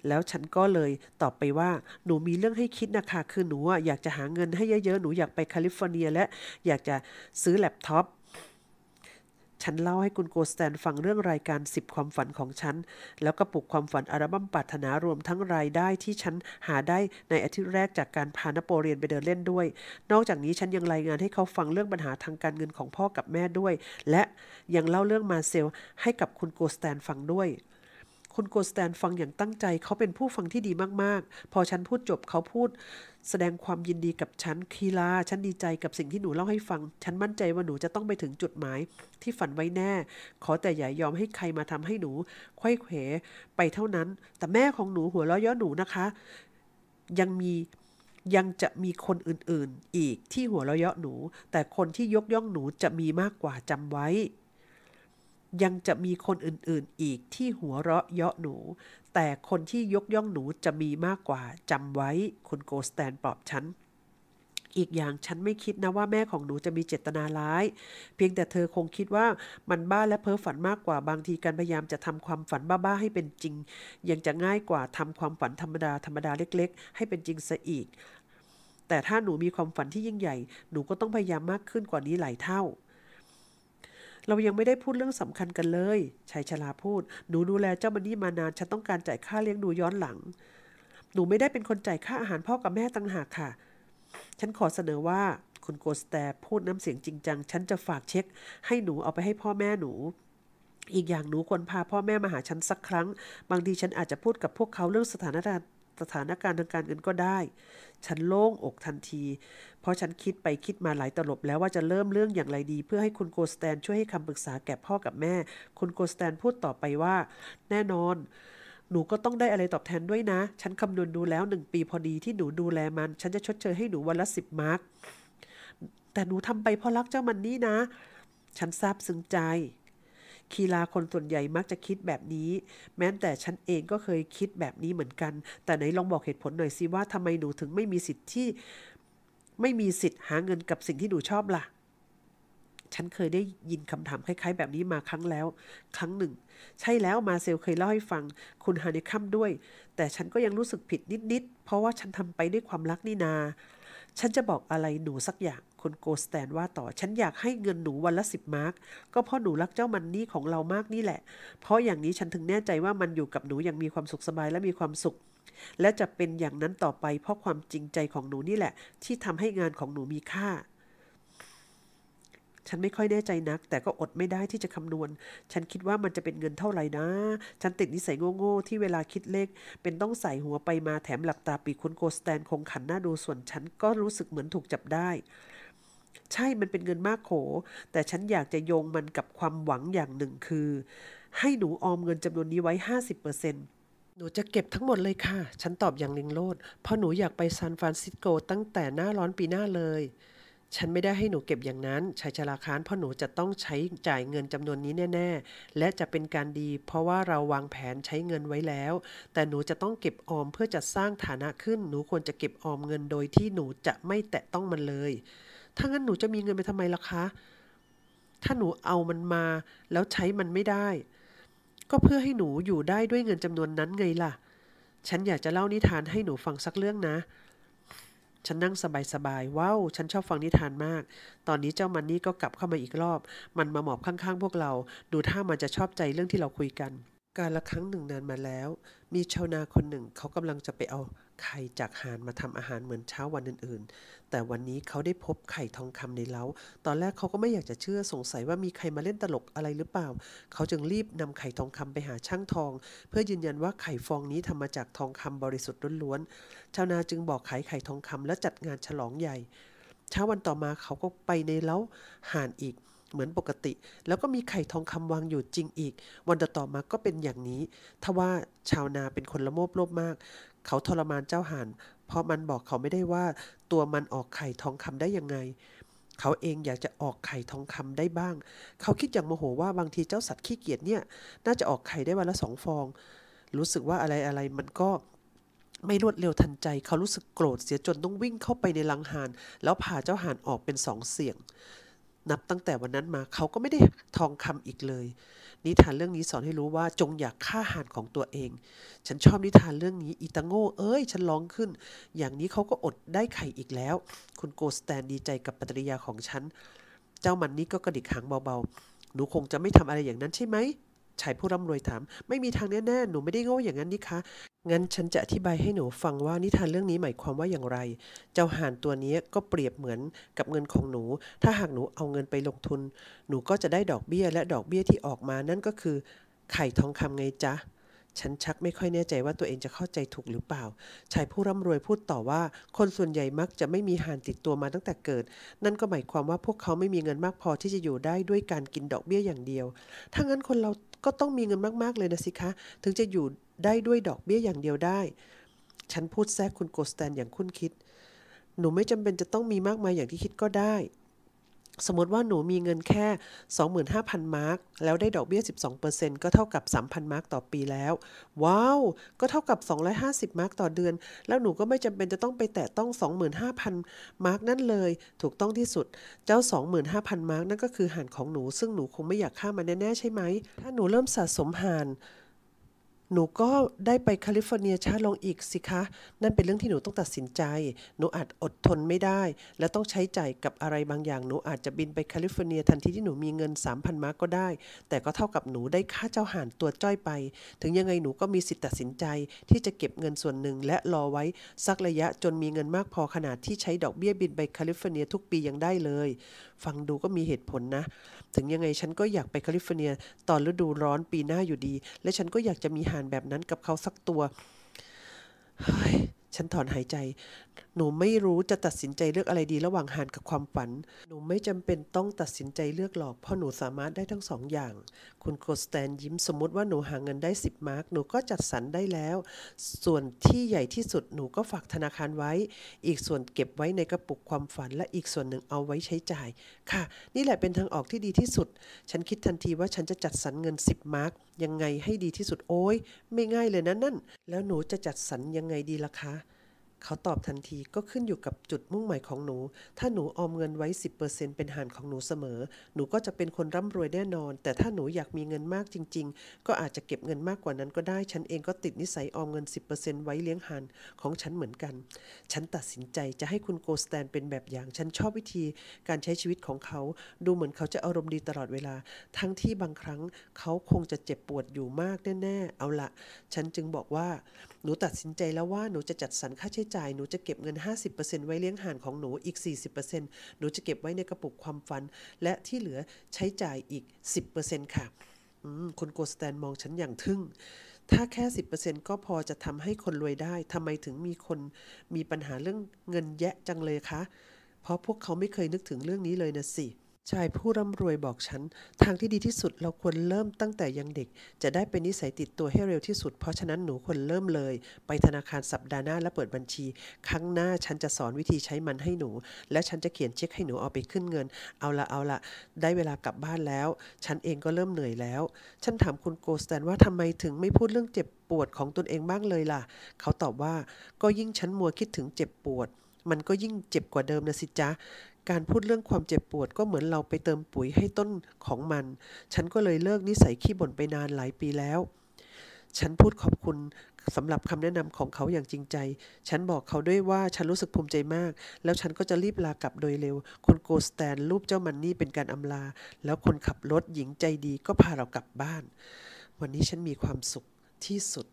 แล้วฉันก็เลยตอบไปว่า หนูมีเรื่องให้คิดนะคะคือหนูอยากจะหาเงินให้เยอะๆ หนูอยากไปแคลิฟอร์เนียและอยากจะซื้อแล็ปท็อป ฉันเล่าให้คุณโกสแตนฟังเรื่องรายการ 10 ความฝันของฉัน แล้วก็ปลุกความฝัน อารบัมปัตถนารวมทั้งรายได้ที่ฉัน หาได้ในอาทิตย์แรกจากการพานโปเรียนไปเดินเล่นด้วย นอกจากนี้ฉันยังรายงานให้เขาฟังเรื่องปัญหาทางการเงินของพ่อกับแม่ด้วย และยังเล่าเรื่องมาเซลให้กับคุณโกสแตนฟังด้วยคุณโกสแตนฟังอย่างตั้งใจเขาเป็นผู้ฟังที่ดีมาก ๆ พอฉันพูดจบเขาพูด แสดงความยินดีกับฉันคีลาฉันดีใจกับสิ่งที่หนูเล่าให้ฟัง ฉันมั่นใจว่าหนูจะต้องไปถึงจุดหมายที่ฝันไว้แน่ ขอแต่อย่ายอมให้ใครมาทำให้หนูควยเขวไปเท่านั้น แต่แม่ของหนูหัวเราะย้อหนูนะคะ ยังมียังจะมีคนอื่นๆ อีกที่หัวเราะย้อหนู แต่คนที่ยกย่องหนูจะมีมากกว่าจำไว้ยังจะมีคนอื่นๆอีกที่หัวเราะเยาะหนู แต่คนที่ยกย่องหนูจะมีมากกว่าจำไว้คุณโกสแตนปลอบฉันอีกอย่างฉันไม่คิดนะว่าแม่ของหนูจะมีเจตนาร้าย เพียงแต่เธอคงคิดว่ามันบ้าและเพ้อฝันมากกว่าบางทีการพยายาม จะทำความฝันบ้าๆให้เป็นจริง ยังจะง่ายกว่าทำความฝันธรรมดาธรรมดาเล็ก ๆ ให้เป็นจริงซะอีก แต่ถ้าหนูมีความฝันที่ยิ่งใหญ่ หนูก็ต้องพยายามมากขึ้นกว่านี้หลายเท่าเรายังไม่ได้พูดเรื่องสำคัญกันเลยชายชลาพูด หนูดูแลเจ้ามันนี่มานาน ฉันต้องการจ่ายค่าเลี้ยงดูย้อนหลัง หนูไม่ได้เป็นคนจ่ายค่าอาหารพ่อกับแม่ต่างหากค่ะ ฉันขอเสนอว่า คุณโกสแตพูดน้ำเสียงจริงจัง ฉันจะฝากเช็ค ให้หนูเอาไปให้พ่อแม่หนู อีกอย่างหนูควรพาพ่อแม่มาหาฉันสักครั้ง บางทีฉันอาจจะพูดกับพวกเขาเรื่องสถานการณ์สถานการณ์ทางการเงินก็ได้ ฉันโล่งอกทันที เพราะฉันคิดไปคิดมาหลายตลบแล้วว่าจะเริ่มเรื่องอย่างไรดี เพื่อให้คุณโกสแตน ช่วยให้คำปรึกษาแก่พ่อกับแม่ คุณโกสแตน พูดต่อไปว่า แน่นอน หนูก็ต้องได้อะไรตอบแทนด้วยนะ ฉันคำนวณดูแล้วหนึ่งปีพอดีที่หนูดูแลมัน ฉันจะชดเชยให้หนูวันละสิบมาร์กแต่หนูทำไปเพราะรักเจ้ามันนี่นะ ฉันซาบซึ้งใจคีฬาคนส่วนใหญ่มักจะคิดแบบนี้ แม้แต่ฉันเองก็เคยคิดแบบนี้เหมือนกัน แต่ไหนลองบอกเหตุผลหน่อยสิว่าทำไมหนูถึงไม่มีสิทธิ์ที่ ไม่มีสิทธิ์หาเงินกับสิ่งที่หนูชอบละ่ะ ฉันเคยได้ยินคำถามคล้ายๆ แบบนี้มาครั้งแล้ว ครั้งหนึ่ง ใช่แล้วมาเซลเคยเล่าให้ฟัง คุณฮานิคัมด้วย แต่ฉันก็ยังรู้สึกผิดนิดๆเพราะว่าฉันทำไปด้วยความรักนี่นา ฉันจะบอกอะไรหนูสักอย่างคนโกสแตนว่าต่อ ฉันอยากให้เงินหนูวันละสิบมาร์กก็เพราะหนูรักเจ้ามันนี่ของเรามากนี่แหละ เพราะอย่างนี้ฉันถึงแน่ใจว่ามันอยู่กับหนูอย่างมีความสุขสบายและมีความสุข และจะเป็นอย่างนั้นต่อไปเพราะความจริงใจของหนูนี่แหละ ที่ทำให้งานของหนูมีค่า ฉันไม่ค่อยแน่ใจนัก แต่ก็อดไม่ได้ที่จะคำนวณ ฉันคิดว่ามันจะเป็นเงินเท่าไหร่นะ ฉันติดนิสัยโง่ๆที่เวลาคิดเลขเป็นต้องใส่หัวไปมาแถมหลับตาปีคุณโกสแตนคงขันหน้าดูส่วน ฉันก็รู้สึกเหมือนถูกจับได้ใช่มันเป็นเงินมากโข แต่ฉันอยากจะโยงมันกับความหวังอย่างหนึ่งคือ ให้หนูออมเงินจำนวนนี้ไว้ 50%เปอร์เซ็นต์หนูจะเก็บทั้งหมดเลยค่ะ ฉันตอบอย่างลิงโลด เพราะหนูอยากไปซานฟรานซิสโกตั้งแต่หน้าร้อนปีหน้าเลย ฉันไม่ได้ให้หนูเก็บอย่างนั้นชายชราคานเพราะหนูจะต้องใช้จ่ายเงินจำนวนนี้แน่ ๆ และจะเป็นการดี เพราะว่าเราวางแผนใช้เงินไว้แล้ว แต่หนูจะต้องเก็บออมเพื่อจะสร้างฐานะขึ้น หนูควรจะเก็บออมเงินโดยที่หนูจะไม่แตะต้องมันเลยถ้างั้นหนูจะมีเงินไปทำไมล่ะคะ ถ้าหนูเอามันมา แล้วใช้มันไม่ได้ ก็เพื่อให้หนูอยู่ได้ด้วยเงินจำนวนนั้นไงล่ะ ฉันอยากจะเล่านิทานให้หนูฟังสักเรื่องนะ ฉันนั่งสบายๆว้าวฉันชอบฟังนิทานมาก ตอนนี้เจ้ามันนี่ก็กลับเข้ามาอีกรอบ มันมาหมอบข้างๆพวกเรา ดูท่ามันจะชอบใจเรื่องที่เราคุยกัน การละครั้งหนึ่งนานมาแล้ว มีชาวนาคนหนึ่งเขากำลังจะไปเอาไข่จากหานมาทำอาหารเหมือนเช้าวันอื่นๆ แต่วันนี้เขาได้พบไข่ทองคำในเล้า ตอนแรกเขาก็ไม่อยากจะเชื่อสงสัยว่ามีใครมาเล่นตลกอะไรหรือเปล่า เขาจึงรีบนำไข่ทองคำไปหาช่างทอง เพื่อยืนยันว่าไข่ฟองนี้ทำมาจากทองคำบริสุทธิ์ล้วนๆ ชาวนาจึงบอกขายไข่ทองคำและจัดงานฉลองใหญ่ เช้าวันต่อมาเขาก็ไปในเล้าหานอีก เหมือนปกติ แล้วก็มีไข่ทองคำวางอยู่จริงอีก วันต่อมาก็เป็นอย่างนี้ ทว่าชาวนาเป็นคนละโมบโลภมากเขาทรมานเจ้าห่านเพราะมันบอกเขาไม่ได้ว่าตัวมันออกไข่ทองคำได้ยังไง เขาเองอยากจะออกไข่ทองคำได้บ้าง เขาคิดอย่างโมโหว่าบางทีเจ้าสัตว์ขี้เกียจเนี่ยน่าจะออกไข่ได้วันละสองฟอง รู้สึกว่าอะไรอะไรมันก็ไม่รวดเร็วทันใจ เขารู้สึกโกรธเสียจนต้องวิ่งเข้าไปในลังหานแล้วผ่าเจ้าหานออกเป็นสองเสียง นับตั้งแต่วันนั้นมาเขาก็ไม่ได้ทองคำอีกเลยนิทานเรื่องนี้สอนให้รู้ว่าจงอยากฆ่าห่านของตัวเอง ฉันชอบนิทานเรื่องนี้ อิตาโง่ เอ้ย ฉันร้องขึ้น อย่างนี้เขาก็อดได้ไข่อีกแล้ว คุณโกสแตนดีใจกับปฏิิยาของฉัน เจ้ามันนี่ก็กระดิกหางเบาๆ หนูคงจะไม่ทำอะไรอย่างนั้นใช่ไหมชายผู้ร่ำรวยถาม ไม่มีทางแน่ๆ หนูไม่ได้โง่อย่างนั้นนี่คะ งั้นฉันจะอธิบายให้หนูฟังว่านิทานเรื่องนี้หมายความว่าอย่างไร เจ้าห่านตัวนี้ก็เปรียบเหมือนกับเงินของหนู ถ้าหากหนูเอาเงินไปลงทุน หนูก็จะได้ดอกเบี้ยและดอกเบี้ยที่ออกมานั่นก็คือ ไข่ทองคำไงจ๊ะ ฉันชักไม่ค่อยแน่ใจว่าตัวเองจะเข้าใจถูกหรือเปล่า ชายผู้ร่ำรวยพูดต่อว่า คนส่วนใหญ่มักจะไม่มีหานติดตัวมาตั้งแต่เกิด นั่นก็หมายความว่าพวกเขาไม่มีเงินมากพอที่จะอยู่ได้ด้วยการกินดอกเบี้ยอย่างเดียว ถ้างั้นคนเราก็ต้องมีเงินมากๆเลยนะสิคะ ถึงจะอยู่ได้ด้วยดอกเบี้ยอย่างเดียวได้ ฉันพูดแทรกคุณโกสแตนอย่างคุ้นคิด หนูไม่จำเป็นจะต้องมีมากมายอย่างที่คิดก็ได้สมมติว่าหนูมีเงินแค่ 25,000มาร์กแล้วได้ดอกเบี้ย12%ก็เท่ากับ 3,000มาร์กต่อปีแล้ว ว้าว ก็เท่ากับ 250 มาร์กต่อเดือน แล้วหนูก็ไม่จำเป็นจะต้องไปแตะต้อง 25,000มาร์กนั่นเลยถูกต้องที่สุด เจ้า 25,000มาร์กนั่นก็คือหานของหนูซึ่งหนูคงไม่อยากฆ่ามันแน่ๆใช่ไหมถ้าหนูเริ่มสะสมหานหนูก็ได้ไปแคลิฟอร์เนียช้าลงอีกสิคะ นั่นเป็นเรื่องที่หนูต้องตัดสินใจ หนูอาจอดทนไม่ได้ และต้องใช้ใจ่ายกับอะไรบางอย่างหนูอาจจะบินไปแคลิฟอร์เนีย ทันทีที่หนูมีเงิน 3,000มาร์กก็ได้ แต่ก็เท่ากับหนูได้ค่าเจ้าห่านตัวจ้อยไป ถึงยังไงหนูก็มีสิทธิตัดสินใจที่จะเก็บเงินส่วนหนึ่ง และรอไว้สักระยะจนมีเงินมากพอขนาดที่ใช้ดอกเบี้ยบินไปแคลิฟอร์เนียทุกปียังได้เลย ฟังดูก็มีเหตุผลนะถึงยังไงฉันก็อยากไปแคลิฟอร์เนีย ตอนฤดูร้อนปีหน้าอยู่ดี และฉันก็อยากจะมีห่านแบบนั้นกับเขาสักตัว เฮ้ย ฉันถอนหายใจหนูไม่รู้จะตัดสินใจเลือกอะไรดีระหว่างหานกับความฝัน หนูไม่จำเป็นต้องตัดสินใจเลือกหรอก เพราะหนูสามารถได้ทั้งสองอย่าง คุณโกสแตนยิ้มสมมติว่าหนูหาเงินได้ 10 มาร์กหนูก็จัดสรรได้แล้ว ส่วนที่ใหญ่ที่สุดหนูก็ฝากธนาคารไว้ อีกส่วนเก็บไว้ในกระปุกความฝันและอีกส่วนหนึ่งเอาไว้ใช้จ่าย ค่ะ นี่แหละเป็นทางออกที่ดีที่สุด ฉันคิดทันทีว่าฉันจะจัดสรรเงิน10มาร์กยังไงให้ดีที่สุดโอ้ยไม่ง่ายเลยนะนั่นแล้วหนูจะจัดสรรยังไงดีล่ะคะเขาตอบทันทีก็ขึ้นอยู่กับจุดมุ่งหมายของหนู ถ้าหนูออมเงินไว้ 10%เป็นหานของหนูเสมอ หนูก็จะเป็นคนร่ำรวยแน่นอน แต่ถ้าหนูอยากมีเงินมากจริงๆ ก็อาจจะเก็บเงินมากกว่านั้นก็ได้ ฉันเองก็ติดนิสัยออมเงิน 10%ไว้เลี้ยงหานของฉันเหมือนกัน ฉันตัดสินใจจะให้คุณโกสแตนเป็นแบบอย่าง ฉันชอบวิธี การใช้ชีวิตของเขา ดูเหมือนเขาจะอารมณ์ดีตลอดเวลา ทั้งที่บางครั้ง เขาคงจะเจ็บปวดอยู่มากแน่ๆ เอาละฉันจึงบอกว่าหนูตัดสินใจแล้วว่าหนูจะจัดสรรค่าใช้จ่าย หนูจะเก็บเงิน 50%ไว้เลี้ยงห่านของหนูอีก 40%หนูจะเก็บไว้ในกระปุกความฝัน และที่เหลือใช้จ่ายอีก 10%ค่ะคุณโกสแตนมองฉันอย่างทึ่ง ถ้าแค่ 10%ก็พอจะทำให้คนรวยได้ทำไมถึงมีคนมีปัญหาเรื่องเงินแยะจังเลยคะเพราะพวกเขาไม่เคยนึกถึงเรื่องนี้เลยนะสิชายผู้ร่ำรวยบอกฉัน ทางที่ดีที่สุดเราควรเริ่มตั้งแต่ยังเด็ก จะได้เป็นนิสัยติดตัวให้เร็วที่สุด เพราะฉะนั้นหนูควรเริ่มเลย ไปธนาคารสัปดาห์หน้าและเปิดบัญชี ครั้งหน้าฉันจะสอนวิธีใช้มันให้หนู และฉันจะเขียนเช็คให้หนูเอาไปขึ้นเงินเอาละเอาละได้เวลากลับบ้านแล้ว ฉันเองก็เริ่มเหนื่อยแล้ว ฉันถามคุณโกสแตนว่าทำไมถึงไม่พูดเรื่องเจ็บปวดของตนเองบ้างเลยล่ะ เขาตอบว่าก็ยิ่งฉันมัวคิดถึงเจ็บปวด มันก็ยิ่งเจ็บกว่าเดิมนะสิจ๊ะการพูดเรื่องความเจ็บปวดก็เหมือนเราไปเติมปุ๋ยให้ต้นของมัน ฉันก็เลยเลิกนิสัยขี้บ่นไปนานหลายปีแล้ว ฉันพูดขอบคุณสำหรับคำแนะนำของเขาอย่างจริงใจ ฉันบอกเขาด้วยว่าฉันรู้สึกภูมิใจมาก แล้วฉันก็จะรีบลากลับโดยเร็วคุณโกสแตนรูปเจ้ามันนี่เป็นการอำลา แล้วคนขับรถหญิงใจดีก็พาเรากลับบ้าน วันนี้ฉันมีความสุขที่สุด